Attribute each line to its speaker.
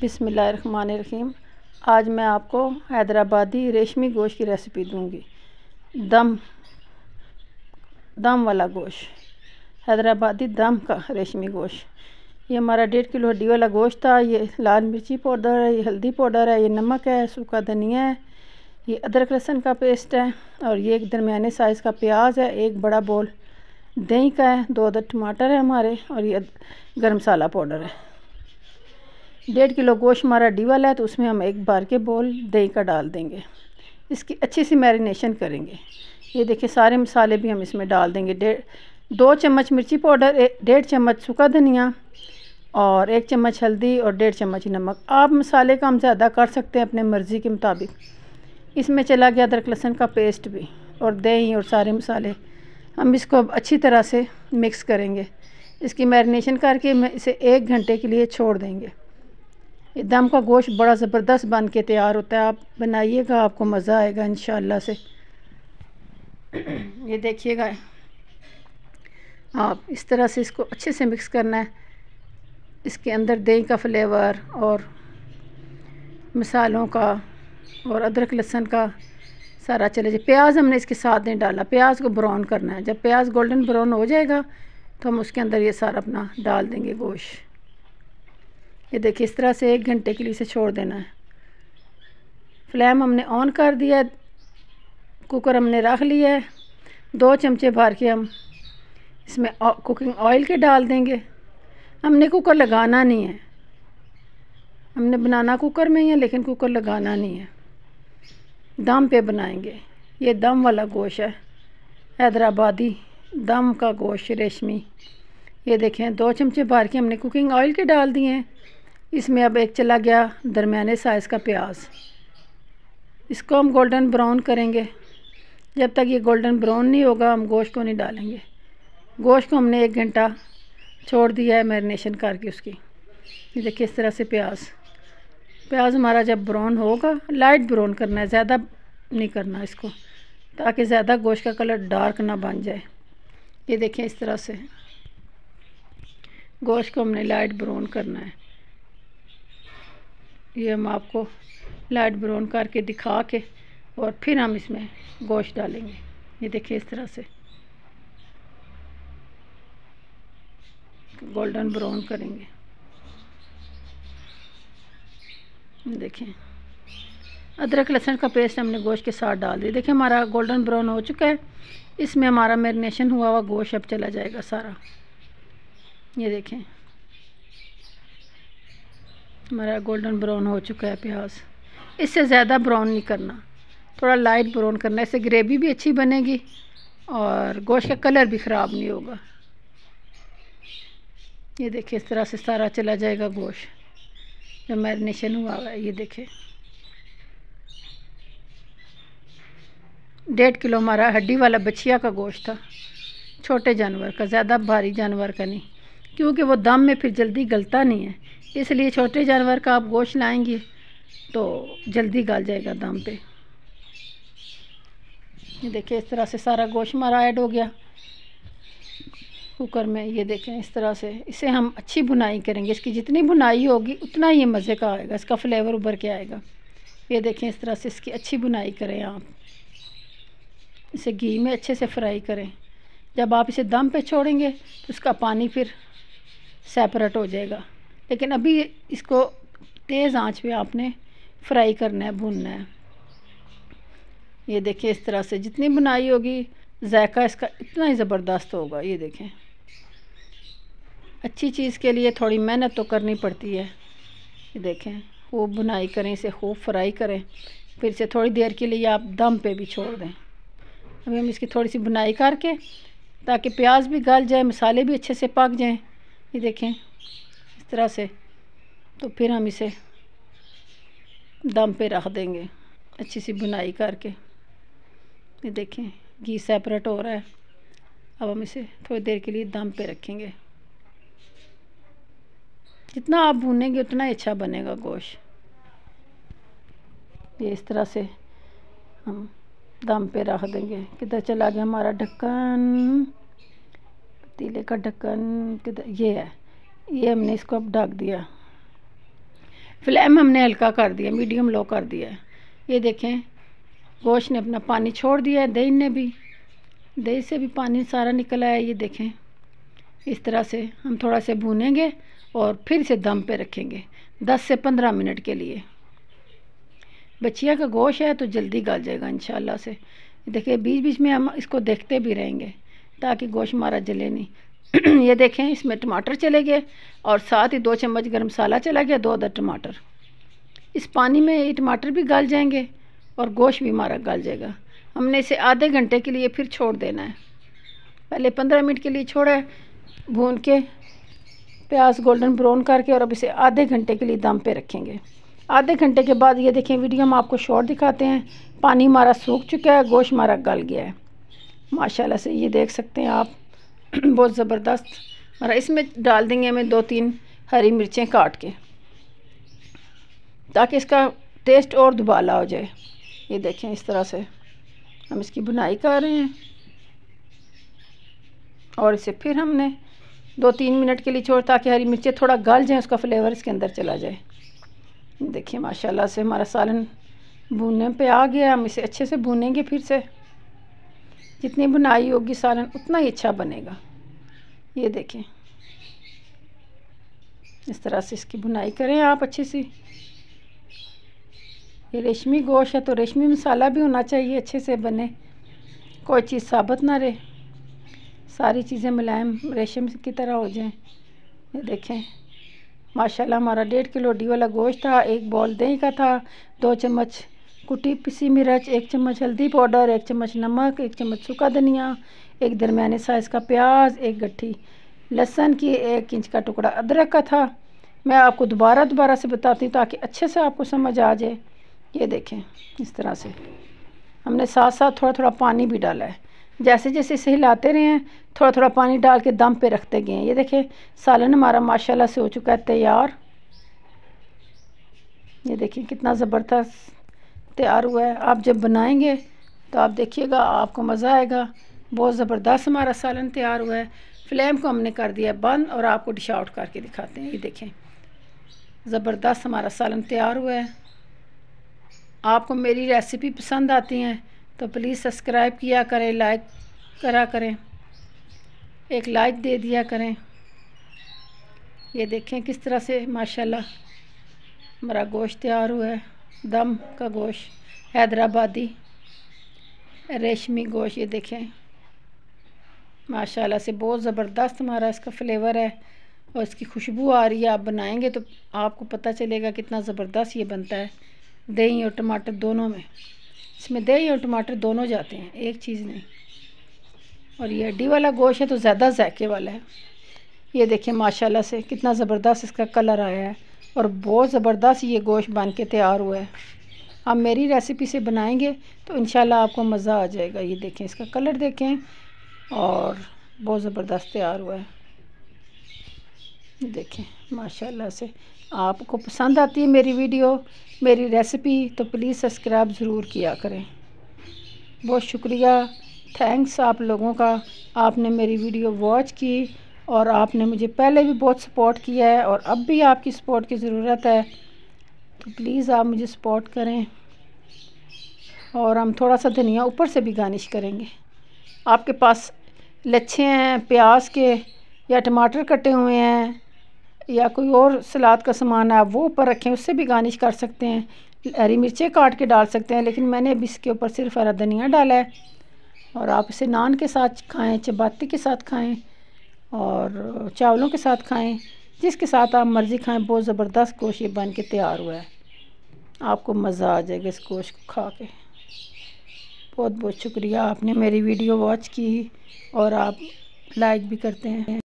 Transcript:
Speaker 1: बिसमीम आज मैं आपको हैदराबादी रेशमी गोश्त की रेसिपी दूंगी दम दम वाला गोश्त हैदराबादी दम का रेशमी गोश्त ये हमारा डेढ़ किलो हड्डी वाला गोश्त था ये लाल मिर्ची पाउडर है ये हल्दी पाउडर है ये नमक है सूखा धनिया है ये अदरक लहसुन का पेस्ट है और ये एक दरमियाने साइज़ का प्याज है एक बड़ा बोल दही का है दो अदर टमाटर है हमारे और ये गर्म मसाला पाउडर है डेढ़ किलो गोश्त हमारा डीवल है तो उसमें हम एक बार के बोल दही का डाल देंगे इसकी अच्छी सी मैरिनेशन करेंगे ये देखिए सारे मसाले भी हम इसमें डाल देंगे डेढ़ दो चम्मच मिर्ची पाउडर डेढ़ चम्मच सूखा धनिया और एक चम्मच हल्दी और डेढ़ चम्मच नमक आप मसाले का हम ज़्यादा कर सकते हैं अपने मर्ज़ी के मुताबिक इसमें चला गया अदरक लहसुन का पेस्ट भी और दही और सारे मसाले हम इसको अब अच्छी तरह से मिक्स करेंगे इसकी मैरिनेशन करके मैं इसे एक घंटे के लिए छोड़ देंगे ये दम का गोश्त बड़ा ज़बरदस्त बन के तैयार होता है आप बनाइएगा आपको मज़ा आएगा इन से ये देखिएगा आप इस तरह से इसको अच्छे से मिक्स करना है इसके अंदर दही का फ्लेवर और मसालों का और अदरक लहसन का सारा चले जाए प्याज हमने इसके साथ नहीं डाला प्याज को ब्राउन करना है जब प्याज गोल्डन ब्राउन हो जाएगा तो हम उसके अंदर ये सारा अपना डाल देंगे गोश्त ये देखिए इस तरह से एक घंटे के लिए इसे छोड़ देना है फ्लेम हमने ऑन कर दिया कुकर हमने रख लिया है दो चमचे भर के हम इसमें कुकिंग ऑयल के डाल देंगे हमने कुकर लगाना नहीं है हमने बनाना कुकर में ही है लेकिन कुकर लगाना नहीं है दम पे बनाएंगे ये दम वाला गोश है हैदराबादी दम का गोश रेशमी ये देखें दो चमचे भर के हमने कुकिंग ऑयल के डाल दिए हैं इसमें अब एक चला गया दरमियाने साइज़ का प्याज इसको हम गोल्डन ब्राउन करेंगे जब तक ये गोल्डन ब्राउन नहीं होगा हम गोश्त को नहीं डालेंगे गोश्त को हमने एक घंटा छोड़ दिया है मैरिनेशन करके उसकी ये देखिए इस तरह से प्याज प्याज हमारा जब ब्राउन होगा लाइट ब्राउन करना है ज़्यादा नहीं करना इसको ताकि ज़्यादा गोश्त का कलर डार्क ना बन जाए ये देखें इस तरह से गोश्त को हमने लाइट ब्राउन करना है ये हम आपको लाइट ब्राउन करके दिखा के और फिर हम इसमें गोश्त डालेंगे ये देखिए इस तरह से गोल्डन ब्राउन करेंगे देखिए अदरक लहसुन का पेस्ट हमने गोश्त के साथ डाल दिया देखिए हमारा गोल्डन ब्राउन हो चुका है इसमें हमारा मेरीनेशन हुआ हुआ गोश्त अब चला जाएगा सारा ये देखें हमारा गोल्डन ब्राउन हो चुका है प्याज इससे ज़्यादा ब्राउन नहीं करना थोड़ा लाइट ब्राउन करना इससे ग्रेवी भी अच्छी बनेगी और गोश्त का कलर भी ख़राब नहीं होगा ये देखिए इस तरह से सारा चला जाएगा गोश्त जो मैरिनेशन हुआ है ये देखिए डेढ़ किलो हमारा हड्डी वाला बछिया का गोश्त था छोटे जानवर का ज़्यादा भारी जानवर का नहीं क्योंकि वो दम में फिर जल्दी गलता नहीं है इसलिए छोटे जानवर का आप गोश्त लाएंगे तो जल्दी गल जाएगा दम पे ये देखिए इस तरह से सारा गोश्त हमारा ऐड हो गया कुकर में ये देखें इस तरह से इसे हम अच्छी बुनाई करेंगे इसकी जितनी बुनाई होगी उतना ही मज़े का आएगा इसका फ्लेवर उभर के आएगा ये देखें इस तरह से इसकी अच्छी बुनाई करें आप इसे घी में अच्छे से फ्राई करें जब आप इसे दम पे छोड़ेंगे तो इसका पानी फिर सेपरेट हो जाएगा लेकिन अभी इसको तेज़ आंच पे आपने फ्राई करना है भूनना है ये देखें इस तरह से जितनी बनाई होगी जायका इसका इतना ही ज़बरदस्त होगा ये देखें अच्छी चीज़ के लिए थोड़ी मेहनत तो करनी पड़ती है ये देखें खूब बुनाई करें इसे खूब फ्राई करें फिर इसे थोड़ी देर के लिए आप दम पे भी छोड़ दें अभी हम इसकी थोड़ी सी बुनाई करके ताकि प्याज भी गल जाए मसाले भी अच्छे से पक जाएँ ये देखें तरह से तो फिर हम इसे दम पे रख देंगे अच्छी सी बुनाई करके ये देखें घी सेपरेट हो रहा है अब हम इसे थोड़ी देर के लिए दम पे रखेंगे जितना आप भूनेंगे उतना ही अच्छा बनेगा गोश ये इस तरह से हम दम पे रख देंगे किधर चला गया हमारा ढक्कन पतीले का ढक्कन किधर ये है ये हमने इसको अब ढक दिया फ्लेम हमने हल्का कर दिया मीडियम लो कर दिया ये देखें गोश्त ने अपना पानी छोड़ दिया है दही ने भी दही से भी पानी सारा निकला है ये देखें इस तरह से हम थोड़ा से भूनेंगे और फिर से दम पे रखेंगे 10 से 15 मिनट के लिए बच्चिया का गोश है तो जल्दी गल जाएगा इन से देखिए बीच बीच में हम इसको देखते भी रहेंगे ताकि गोश्त हमारा जले नहीं ये देखें इसमें टमाटर चले गए और साथ ही दो चम्मच गर्म मसाला चला गया दो अदर टमाटर इस पानी में ये टमाटर भी गल जाएंगे और गोश्त भी हमारा गल जाएगा हमने इसे आधे घंटे के लिए फिर छोड़ देना है पहले पंद्रह मिनट के लिए छोड़ा है भून के प्याज गोल्डन ब्राउन करके और अब इसे आधे घंटे के लिए दम पे रखेंगे आधे घंटे के बाद ये देखें वीडियो हम आपको शॉर्ट दिखाते हैं पानी हमारा सूख चुका है गोश्त हमारा गल गया है माशाल्लाह से ये देख सकते हैं आप बहुत ज़बरदस्त और इसमें डाल देंगे हमें दो तीन हरी मिर्चें काट के ताकि इसका टेस्ट और दुबाला हो जाए ये देखें इस तरह से हम इसकी बुनाई कर रहे हैं और इसे फिर हमने दो तीन मिनट के लिए छोड़ ताकि हरी मिर्चें थोड़ा गल जाएँ उसका फ्लेवर इसके अंदर चला जाए देखिए माशाल्लाह से हमारा सालन भूनने पे आ गया हम इसे अच्छे से भूनेंगे फिर से जितनी बुनाई होगी सालन उतना ही अच्छा बनेगा ये देखें इस तरह से इसकी बुनाई करें आप अच्छी सी ये रेशमी गोश है तो रेशमी मसाला भी होना चाहिए अच्छे से बने कोई चीज़ साबत ना रहे सारी चीज़ें मुलायम रेशम की तरह हो जाएं ये देखें माशाल्लाह हमारा डेढ़ किलो डी वाला गोश्त था एक बॉल दही का था दो चम्मच कुटी पिसी मिर्च एक चम्मच हल्दी पाउडर एक चम्मच नमक एक चम्मच सूखा धनिया एक दरमियाने साइज़ का प्याज एक गट्ठी लहसन की एक इंच का टुकड़ा अदरक का था मैं आपको दोबारा दोबारा से बताती हूँ ताकि अच्छे से आपको समझ आ जाए ये देखें इस तरह से हमने साथ साथ थोड़ा थोड़ा पानी भी डाला है जैसे जैसे इसे हिलाते रहे हैं थोड़ा थोड़ा पानी डाल के दम पे रखते गए हैं ये देखें सालन हमारा माशाल्लाह से हो चुका है तैयार ये देखें कितना ज़बरदस्त तैयार हुआ है आप जब बनाएंगे तो आप देखिएगा आपको मज़ा आएगा बहुत ज़बरदस्त हमारा सालन तैयार हुआ है फ्लेम को हमने कर दिया बंद और आपको डिश आउट करके दिखाते हैं ये देखें ज़बरदस्त हमारा सालन तैयार हुआ है आपको मेरी रेसिपी पसंद आती हैं तो प्लीज़ सब्सक्राइब किया करें लाइक करा करें एक लाइक दे दिया करें ये देखें किस तरह से माशाल्लाह हमारा गोश्त तैयार हुआ है दम का गोश हैदराबादी रेशमी गोश ये देखें माशाल्लाह से बहुत ज़बरदस्त हमारा इसका फ्लेवर है और इसकी खुशबू आ रही है आप बनाएंगे तो आपको पता चलेगा कितना ज़बरदस्त ये बनता है दही और टमाटर दोनों में इसमें दही और टमाटर दोनों जाते हैं एक चीज़ नहीं और ये हड्डी वाला गोश है तो ज़्यादा जायके वाला है ये देखें माशाल्लाह से कितना ज़बरदस्त इसका कलर आया है और बहुत ज़बरदस्त ये गोश्त बन के तैयार हुआ है आप मेरी रेसिपी से बनाएंगे तो इन आपको मज़ा आ जाएगा ये देखें इसका कलर देखें और बहुत ज़बरदस्त तैयार हुआ है देखें माशाल्लाह से आपको पसंद आती है मेरी वीडियो मेरी रेसिपी तो प्लीज़ सब्सक्राइब ज़रूर किया करें बहुत शुक्रिया थैंक्स आप लोगों का आपने मेरी वीडियो वॉच की और आपने मुझे पहले भी बहुत सपोर्ट किया है और अब भी आपकी सपोर्ट की ज़रूरत है तो प्लीज़ आप मुझे सपोर्ट करें और हम थोड़ा सा धनिया ऊपर से भी गार्निश करेंगे आपके पास लच्छे हैं प्याज के या टमाटर कटे हुए हैं या कोई और सलाद का सामान है आप वो ऊपर रखें उससे भी गार्निश कर सकते हैं हरी मिर्चें काट के डाल सकते हैं लेकिन मैंने अभी इसके ऊपर सिर्फ हरा धनिया डाला है और आप इसे नान के साथ खाएं चपाती के साथ खाएं और चावलों के साथ खाएं जिसके साथ आप मर्ज़ी खाएं बहुत ज़बरदस्त गोश ये बन के तैयार हुआ है आपको मज़ा आ जाएगा इस गोश्त को खा के बहुत बहुत शुक्रिया आपने मेरी वीडियो वॉच की और आप लाइक भी करते हैं